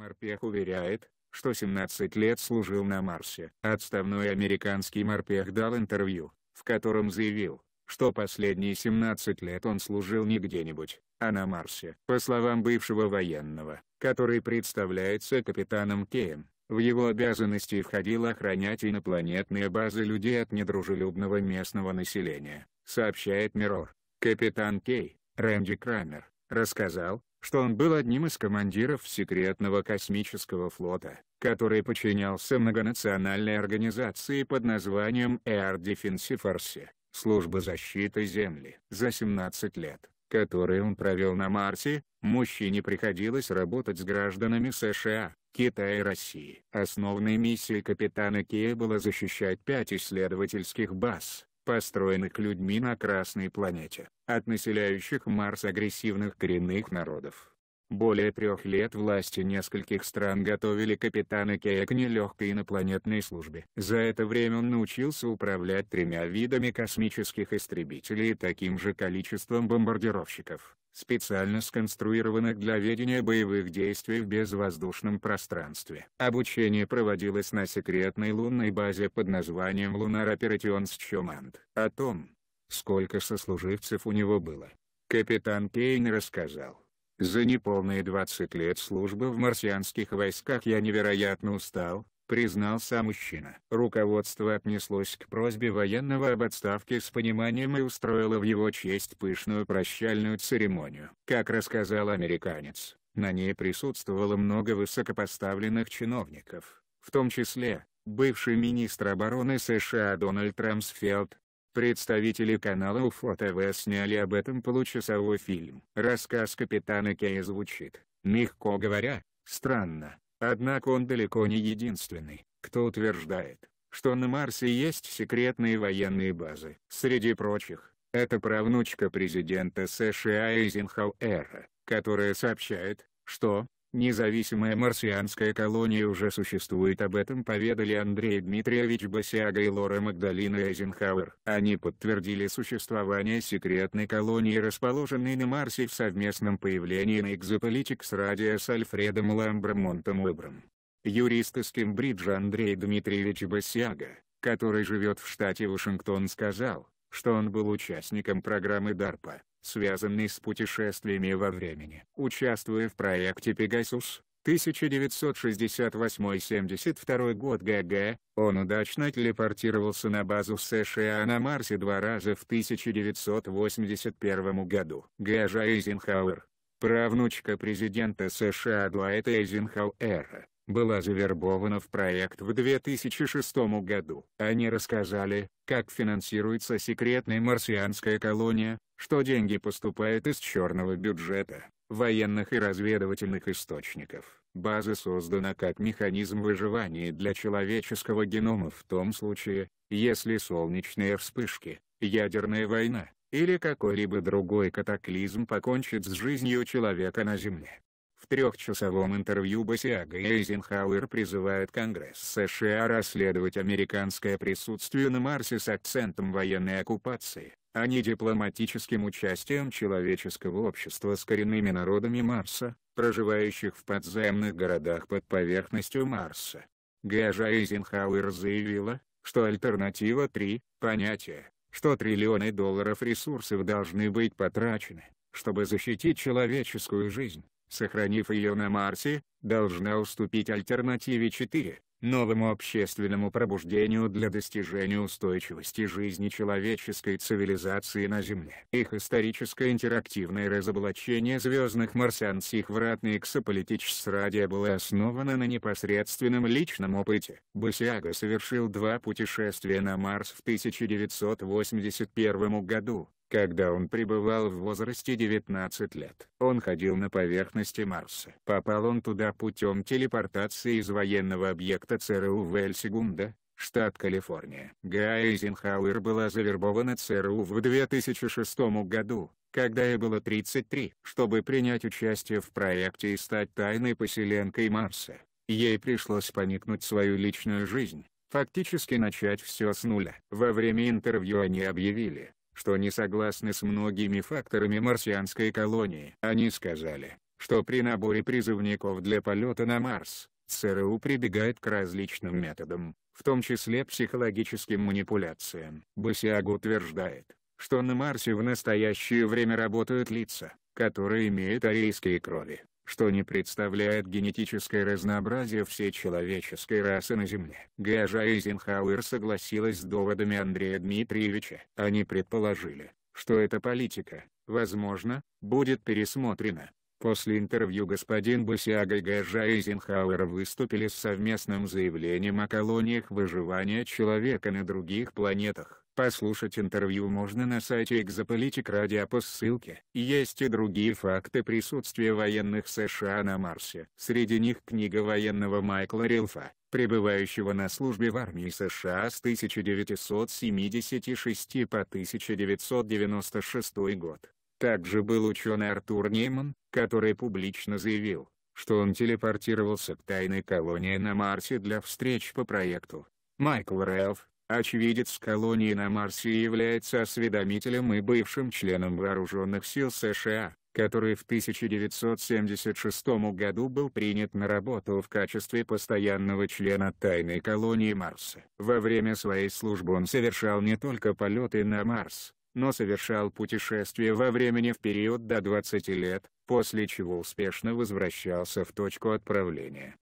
Морпех уверяет, что 17 лет служил на Марсе. Отставной американский морпех дал интервью, в котором заявил, что последние 17 лет он служил не где-нибудь, а на Марсе. По словам бывшего военного, который представляется капитаном Кейн, в его обязанности входило охранять инопланетные базы людей от недружелюбного местного населения, сообщает Мирор. Капитан Кей, Рэнди Крамер, рассказал, что он был одним из командиров секретного космического флота, который подчинялся многонациональной организации под названием Air Defense Force, служба защиты Земли. За 17 лет, которые он провел на Марсе, мужчине приходилось работать с гражданами США, Китая и России. Основной миссией капитана Кея было защищать пять исследовательских баз, построенных людьми на Красной планете, от населяющих Марс агрессивных коренных народов. Более трех лет власти нескольких стран готовили капитана Кея к нелегкой инопланетной службе. За это время он научился управлять тремя видами космических истребителей и таким же количеством бомбардировщиков специально сконструированных для ведения боевых действий в безвоздушном пространстве. Обучение проводилось на секретной лунной базе под названием Lunar Operations Command. О том, сколько сослуживцев у него было, капитан Кейн рассказал. За неполные 20 лет службы в марсианских войсках я невероятно устал, признался мужчина. Руководство отнеслось к просьбе военного об отставке с пониманием и устроило в его честь пышную прощальную церемонию. Как рассказал американец, на ней присутствовало много высокопоставленных чиновников, в том числе, бывший министр обороны США Дональд Рамсфелд. Представители канала УФО ТВ сняли об этом получасовой фильм. Рассказ капитана Кей звучит, мягко говоря, странно. Однако он далеко не единственный, кто утверждает, что на Марсе есть секретные военные базы. Среди прочих, это правнучка президента США Эйзенхауэра, которая сообщает, что, Независимая марсианская колония уже существует об этом поведали Андрей Дмитриевич Басиага и Лора Магдалина Эйзенхауэр. Они подтвердили существование секретной колонии расположенной на Марсе в совместном появлении на с Радио с Альфредом Ламбромонтом Уэбром. Юрист из Кембриджа Андрей Дмитриевич Басиага, который живет в штате Вашингтон сказал, что он был участником программы DARPA, связанной с путешествиями во времени. Участвуя в проекте «Пегасус», 1968-72 год ГГ, он удачно телепортировался на базу США на Марсе два раза в 1981 году. Гэжа Эйзенхауэр, правнучка президента США Дуайта Эйзенхауэра, была завербована в проект в 2006 году. Они рассказали, как финансируется секретная марсианская колония, что деньги поступают из черного бюджета, военных и разведывательных источников. База создана как механизм выживания для человеческого генома в том случае, если солнечные вспышки, ядерная война, или какой-либо другой катаклизм покончит с жизнью человека на Земле. В трехчасовом интервью Басиага Эйзенхауэр призывает Конгресс США расследовать американское присутствие на Марсе с акцентом военной оккупации, а не дипломатическим участием человеческого общества с коренными народами Марса, проживающих в подземных городах под поверхностью Марса. Гэжа Эйзенхауэр заявила, что альтернатива 3 – понятие, что триллионы долларов ресурсов должны быть потрачены, чтобы защитить человеческую жизнь сохранив ее на Марсе, должна уступить альтернативе 4, новому общественному пробуждению для достижения устойчивости жизни человеческой цивилизации на Земле. Их историческое интерактивное разоблачение звездных марсиан Сихвратный Эксополитичс Радия было основано на непосредственном личном опыте. Басиага совершил два путешествия на Марс в 1981 году, когда он пребывал в возрасте 19 лет. Он ходил на поверхности Марса. Попал он туда путем телепортации из военного объекта ЦРУ в Эль-Сегунда, штат Калифорния. Гая Эйзенхауэр была завербована ЦРУ в 2006 году, когда ей было 33, чтобы принять участие в проекте и стать тайной поселенкой Марса. Ей пришлось поникнуть свою личную жизнь, фактически начать все с нуля. Во время интервью они объявили, что не согласны с многими факторами марсианской колонии. Они сказали, что при наборе призывников для полета на Марс, ЦРУ прибегает к различным методам, в том числе психологическим манипуляциям. Басиаг утверждает, что на Марсе в настоящее время работают лица, которые имеют арийские крови что не представляет генетическое разнообразие всей человеческой расы на Земле. Гажа Эйзенхауэр согласилась с доводами Андрея Дмитриевича. Они предположили, что эта политика, возможно, будет пересмотрена. После интервью господин Бусиага и Гажа Эйзенхауэра выступили с совместным заявлением о колониях выживания человека на других планетах. Послушать интервью можно на сайте Exopolitik Radio по ссылке. Есть и другие факты присутствия военных США на Марсе. Среди них книга военного Майкла Рилфа, пребывающего на службе в армии США с 1976 по 1996 год. Также был ученый Артур Нейман, который публично заявил, что он телепортировался к тайной колонии на Марсе для встреч по проекту. Майкл Рэлф, Очевидец колонии на Марсе является осведомителем и бывшим членом Вооруженных сил США, который в 1976 году был принят на работу в качестве постоянного члена тайной колонии Марса. Во время своей службы он совершал не только полеты на Марс, но совершал путешествия во времени в период до 20 лет, после чего успешно возвращался в точку отправления.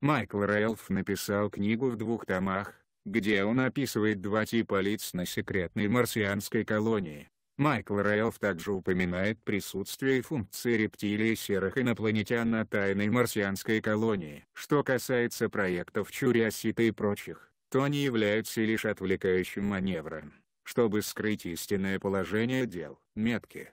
Майкл Рэлф написал книгу в двух томах, где он описывает два типа лиц на секретной марсианской колонии. Майкл Рэлф также упоминает присутствие и функции рептилий серых инопланетян на тайной марсианской колонии. Что касается проектов Чуриосита и прочих, то они являются лишь отвлекающим маневром, чтобы скрыть истинное положение дел. Метки,